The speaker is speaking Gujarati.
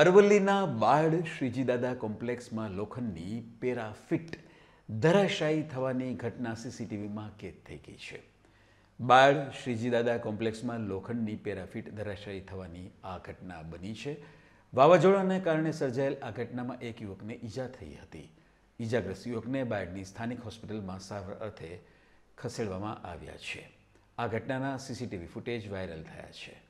અરવલ્લીના બાળ શ્રીજીદાદા કોમ્પ્લેક્સમાં લોખંડની પેરાફિટ ધરાશાયી થવાની ઘટના સીસીટીવીમાં કેદ થઈ ગઈ છે બાળ શ્રીજીદાદા કોમ્પ્લેક્સમાં લોખંડની પેરાફિટ ધરાશાયી થવાની આ ઘટના બની છે વાવાઝોડાને કારણે સર્જાયેલ આ ઘટનામાં એક યુવકને ઈજા થઈ હતી ઈજાગ્રસ્ત યુવકને બાયડની સ્થાનિક હોસ્પિટલમાં સારવાર અર્થે ખસેડવામાં આવ્યા છે આ ઘટનાના સીસીટીવી ફૂટેજ વાયરલ થયા છે